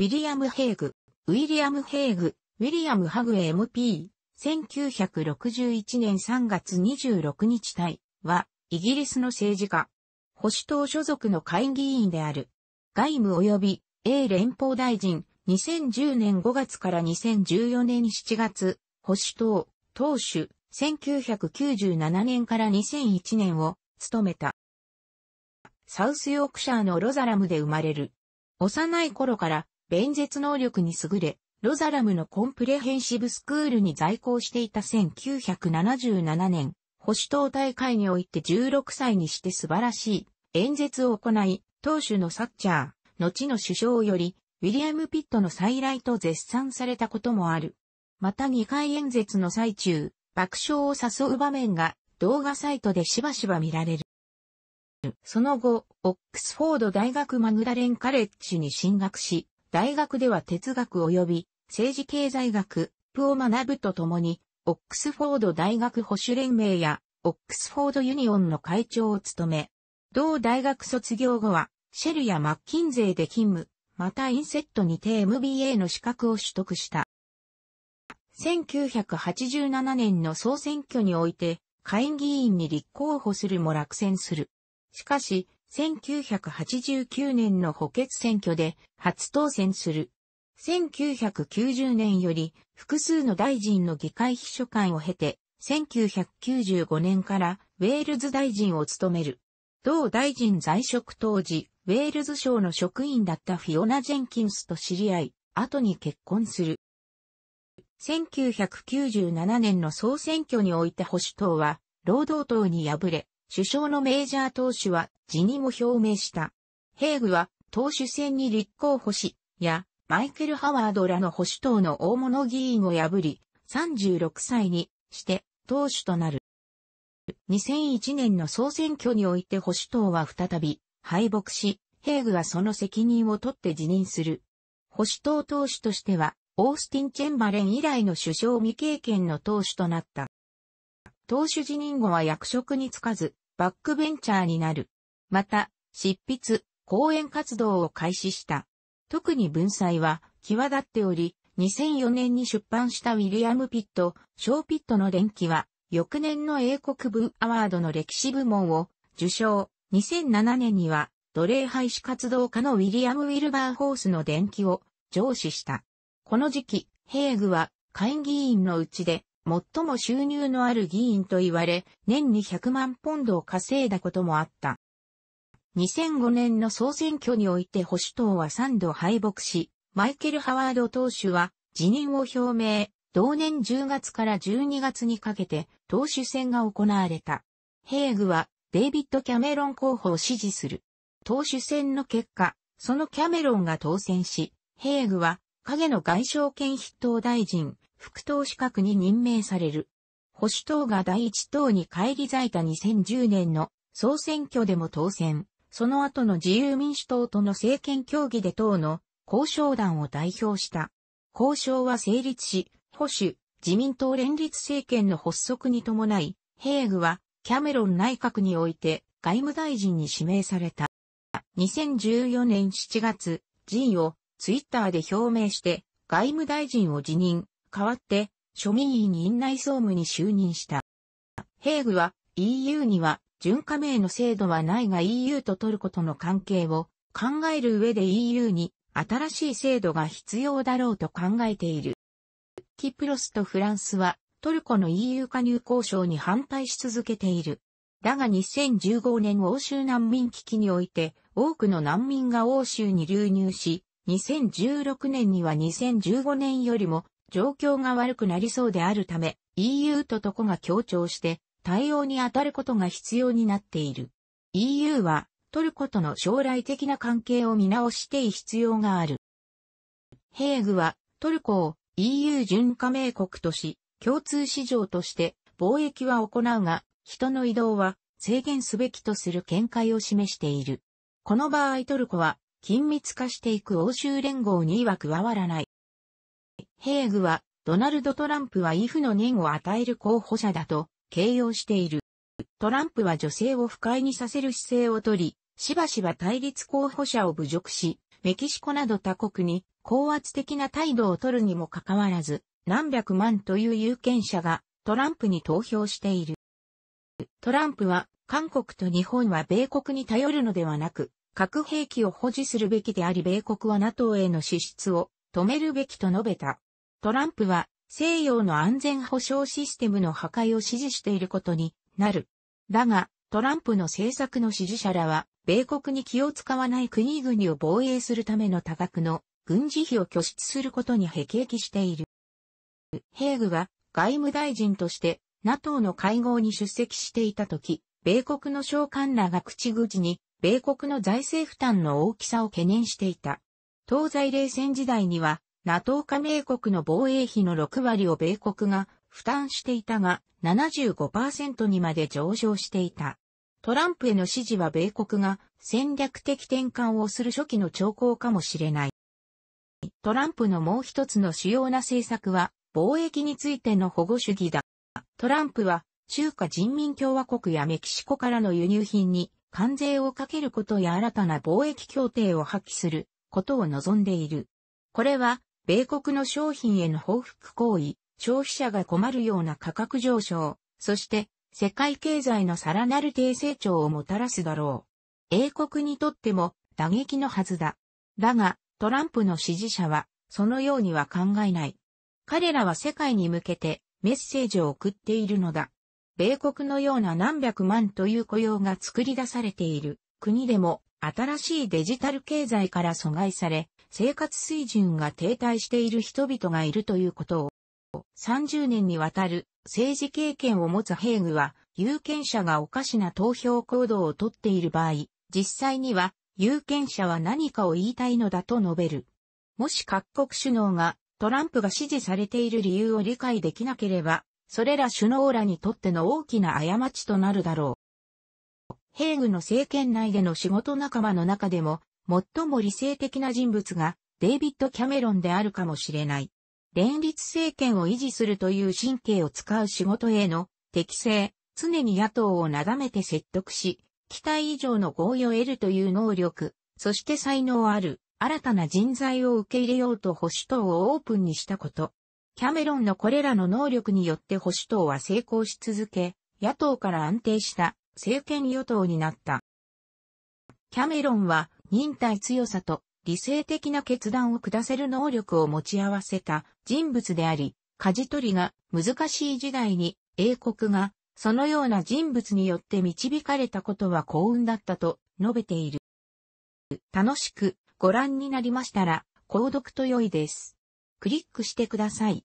ウィリアム・ヘイグ、ウィリアム・ヘイグ、ウィリアム・ハグ MP、1961年3月26日対は、イギリスの政治家、保守党所属の会議員である。外務及び、英連邦大臣、2010年5月から2014年7月、保守党、党首、1997年から2001年を、務めた。サウスヨークシャーのロザラムで生まれる。幼い頃から弁舌能力に優れ、ロザラムのコンプレヘンシブスクールに在校していた1977年、保守党大会において16歳にして素晴らしい演説を行い、当主のサッチャー、後の首相より、ウィリアム・ピットの再来と絶賛されたこともある。また2回演説の最中、爆笑を誘う場面が動画サイトでしばしば見られる。その後、オックスフォード大学マグダレンカレッジに進学し、大学では哲学及び政治経済学、プを学ぶとともに、オックスフォード大学保守連盟や、オックスフォードユニオンの会長を務め、同大学卒業後は、シェルやマッキンゼーで勤務、またインセットにて MBA の資格を取得した。1987年の総選挙において、下院議員に立候補するも落選する。しかし、1989年の補欠選挙で初当選する。1990年より複数の大臣の議会秘書官を経て、1995年からウェールズ大臣を務める。同大臣在職当時、ウェールズ省の職員だったフィオナ・ジェンキンスと知り合い、後に結婚する。1997年の総選挙において保守党は、労働党に敗れ、首相のメイジャー党首は辞任を表明した。ヘーグは党首選に立候補し、や、マイケル・ハワードらの保守党の大物議員を破り、36歳にして党首となる。2001年の総選挙において保守党は再び敗北し、ヘーグはその責任を取って辞任する。保守党党首としては、オースティン・チェンバレン以来の首相未経験の党首となった。党首辞任後は役職に就かず、バックベンチャーになる。また、執筆、講演活動を開始した。特に文才は際立っており、2004年に出版したウィリアム・ピット、ショー・ピットの電記は、翌年の英国文アワードの歴史部門を受賞。2007年には、奴隷廃止活動家のウィリアム・ウィルバーホースの伝記を上司した。この時期、ヘーグは会議員のうちで最も収入のある議員と言われ、年に100万ポンドを稼いだこともあった。2005年の総選挙において保守党は3度敗北し、マイケル・ハワード党首は辞任を表明、同年10月から12月にかけて党首選が行われた。ヘーグはデイビッド・キャメロン候補を支持する。党首選の結果、そのキャメロンが当選し、ヘーグは影の外相兼筆頭大臣、副党資格に任命される。保守党が第一党に返り咲いた2010年の総選挙でも当選。その後の自由民主党との政権協議で党の交渉団を代表した。交渉は成立し、保守、自民党連立政権の発足に伴い、ヘーグはキャメロン内閣において外務大臣に指名された。2014年7月、陣をツイッターで表明して外務大臣を辞任、代わって庶民委院内総務に就任した。ヘーグは EU には準加盟の制度はないが EU とトルコとの関係を考える上で EU に新しい制度が必要だろうと考えている。キプロスとフランスはトルコの EU 加入交渉に反対し続けている。だが2015年欧州難民危機において多くの難民が欧州に流入し、2016年には2015年よりも状況が悪くなりそうであるため EU ととこが強調して対応に当たることが必要になっている。EU はトルコとの将来的な関係を見直してい必要がある。ヘーグはトルコを EU 準加盟国とし、共通市場として貿易は行うが、人の移動は制限すべきとする見解を示している。この場合トルコは緊密化していく欧州連合には加わらない。ヘーグはドナルド・トランプはイフの念を与える候補者だと形容している。トランプは女性を不快にさせる姿勢をとり、しばしば対立候補者を侮辱し、メキシコなど他国に高圧的な態度をとるにもかかわらず、何百万という有権者がトランプに投票している。トランプは、韓国と日本は米国に頼るのではなく、核兵器を保持するべきであり米国は NATO への支出を止めるべきと述べた。トランプは西洋の安全保障システムの破壊を支持していることになる。だが、トランプの政策の支持者らは、米国に気を使わない国々を防衛するための多額の軍事費を拠出することに辟易している。ヘーグは外務大臣として NATO の会合に出席していたとき、米国の召喚らが口々に、米国の財政負担の大きさを懸念していた。東西冷戦時代には、NATO 加盟国の防衛費の6割を米国が負担していたが75%にまで上昇していた。トランプへの支持は米国が戦略的転換をする初期の兆候かもしれない。トランプのもう一つの主要な政策は貿易についての保護主義だ。トランプは中華人民共和国やメキシコからの輸入品に関税をかけることや新たな貿易協定を破棄することを望んでいる。これは米国の商品への報復行為、消費者が困るような価格上昇、そして世界経済のさらなる低成長をもたらすだろう。英国にとっても打撃のはずだ。だが、トランプの支持者は、そのようには考えない。彼らは世界に向けてメッセージを送っているのだ。米国のような何百万という雇用が作り出されている国でも新しいデジタル経済から阻害され、生活水準が停滞している人々がいるということを、30年にわたる政治経験を持つヘ具グは、有権者がおかしな投票行動をとっている場合、実際には有権者は何かを言いたいのだと述べる。もし各国首脳がトランプが支持されている理由を理解できなければ、それら首脳らにとっての大きな過ちとなるだろう。ヘーグの政権内での仕事仲間の中でも、最も理性的な人物が、デイビッド・キャメロンであるかもしれない。連立政権を維持するという神経を使う仕事への適性、常に野党をなだめて説得し、期待以上の合意を得るという能力、そして才能ある、新たな人材を受け入れようと保守党をオープンにしたこと。キャメロンのこれらの能力によって保守党は成功し続け、野党から安定した政権与党になった。キャメロンは忍耐強さと理性的な決断を下せる能力を持ち合わせた人物であり、舵取りが難しい時代に英国がそのような人物によって導かれたことは幸運だったと述べている。楽しくご覧になりましたら、購読と良いです。クリックしてください。